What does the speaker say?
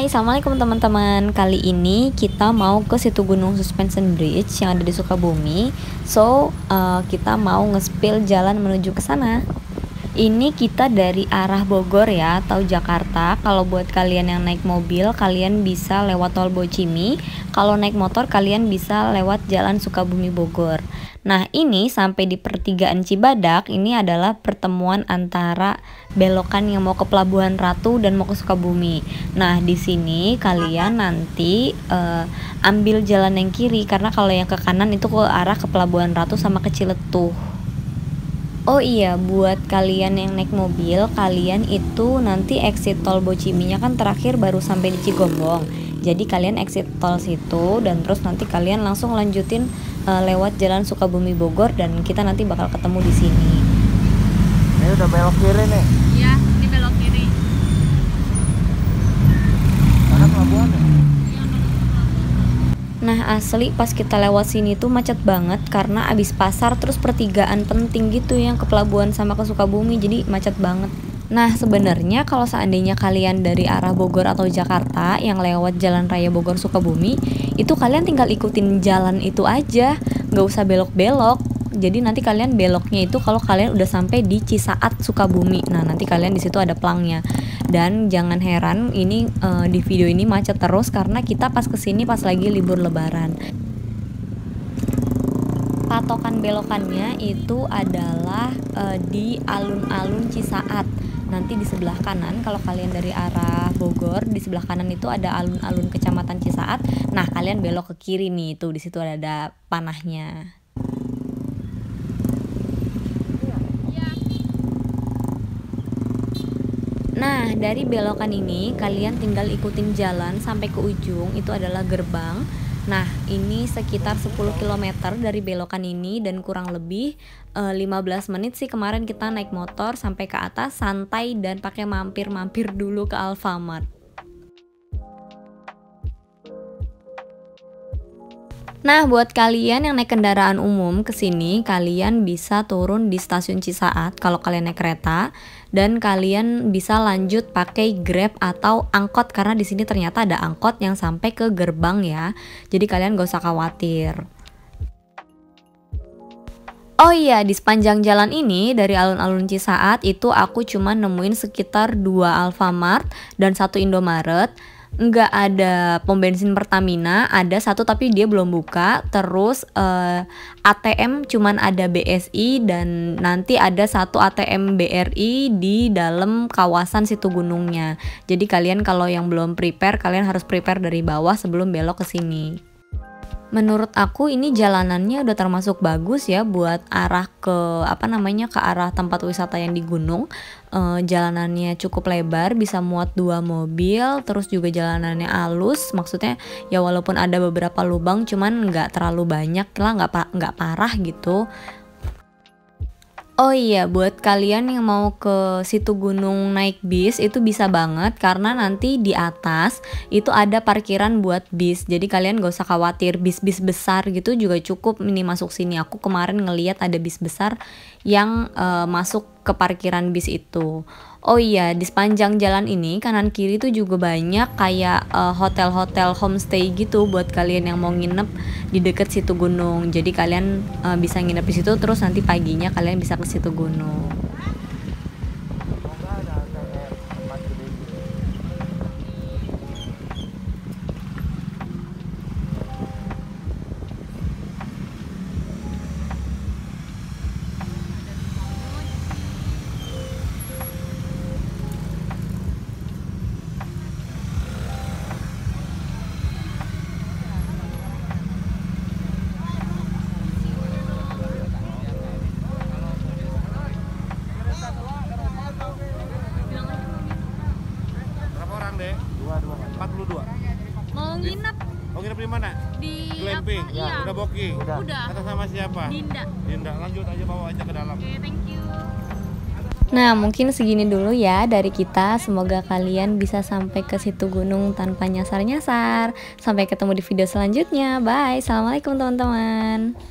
Hai, Assalamualaikum teman-teman Kali ini kita mau ke situ gunung Suspension Bridge yang ada di Sukabumi So, uh, kita mau ngespil jalan menuju ke sana ini kita dari arah Bogor ya atau Jakarta. Kalau buat kalian yang naik mobil, kalian bisa lewat tol Bocimi. Kalau naik motor, kalian bisa lewat jalan Sukabumi Bogor. Nah ini sampai di pertigaan Cibadak ini adalah pertemuan antara belokan yang mau ke Pelabuhan Ratu dan mau ke Sukabumi. Nah di sini kalian nanti uh, ambil jalan yang kiri karena kalau yang ke kanan itu ke arah ke Pelabuhan Ratu sama ke Ciletuh. Oh iya, buat kalian yang naik mobil, kalian itu nanti exit tol Bociminya kan terakhir baru sampai di Cigombong. Jadi kalian exit tol situ dan terus nanti kalian langsung lanjutin uh, lewat jalan Sukabumi Bogor dan kita nanti bakal ketemu di sini. Ini udah belok kiri nih. Iya, ini belok kiri. Mana ya? iya, pelabuhan Nah asli pas kita lewat sini tuh macet banget karena abis pasar terus pertigaan penting gitu yang ke pelabuhan sama ke Sukabumi jadi macet banget. Nah, sebenarnya kalau seandainya kalian dari arah Bogor atau Jakarta yang lewat Jalan Raya Bogor Sukabumi, itu kalian tinggal ikutin jalan itu aja, nggak usah belok-belok. Jadi nanti kalian beloknya itu kalau kalian udah sampai di Cisaat Sukabumi. Nah, nanti kalian di situ ada pelangnya. Dan jangan heran ini uh, di video ini macet terus karena kita pas kesini pas lagi libur lebaran patokan belokannya itu adalah uh, di alun-alun Cisaat nanti di sebelah kanan kalau kalian dari arah Bogor di sebelah kanan itu ada alun-alun kecamatan Cisaat nah kalian belok ke kiri nih tuh di situ ada, ada panahnya Nah, dari belokan ini kalian tinggal ikutin jalan sampai ke ujung itu adalah gerbang Nah, ini sekitar 10 km dari belokan ini dan kurang lebih uh, eh, 15 menit sih kemarin kita naik motor sampai ke atas santai dan pakai mampir-mampir dulu ke Alfamart. Nah, buat kalian yang naik kendaraan umum ke sini, kalian bisa turun di stasiun Cisaat kalau kalian naik kereta dan kalian bisa lanjut pakai Grab atau angkot karena di sini ternyata ada angkot yang sampai ke gerbang ya. Jadi kalian gak usah khawatir. Oh iya, di sepanjang jalan ini dari alun-alun Cisaat itu aku cuma nemuin sekitar dua Alfamart dan satu Indomaret nggak ada pom bensin Pertamina, ada satu tapi dia belum buka. Terus uh, eh, ATM cuman ada BSI dan nanti ada satu ATM BRI di dalam kawasan situ gunungnya. Jadi kalian kalau yang belum prepare, kalian harus prepare dari bawah sebelum belok ke sini menurut aku ini jalanannya udah termasuk bagus ya buat arah ke apa namanya ke arah tempat wisata yang di gunung e, jalanannya cukup lebar bisa muat dua mobil terus juga jalanannya halus maksudnya ya walaupun ada beberapa lubang cuman nggak terlalu banyak lah nggak nggak parah gitu Oh iya, buat kalian yang mau ke situ gunung naik bis itu bisa banget karena nanti di atas itu ada parkiran buat bis. Jadi kalian gak usah khawatir bis-bis besar gitu juga cukup ini masuk sini. Aku kemarin ngeliat ada bis besar yang uh, masuk ke parkiran bis itu. Oh iya, di sepanjang jalan ini kanan kiri tuh juga banyak kayak eh, hotel-hotel uh, homestay gitu buat kalian yang mau nginep di deket situ gunung. Jadi kalian uh, bisa nginep di situ terus nanti paginya kalian bisa ke situ gunung. mana? Di glamping. Apa? Iya. Udah booking. Udah. Udah. Atas sama siapa? Dinda. Dinda. Lanjut aja bawa aja ke dalam. Oke, okay, thank you. Nah, mungkin segini dulu ya dari kita. Semoga kalian bisa sampai ke situ gunung tanpa nyasar-nyasar. Sampai ketemu di video selanjutnya. Bye. Assalamualaikum teman-teman.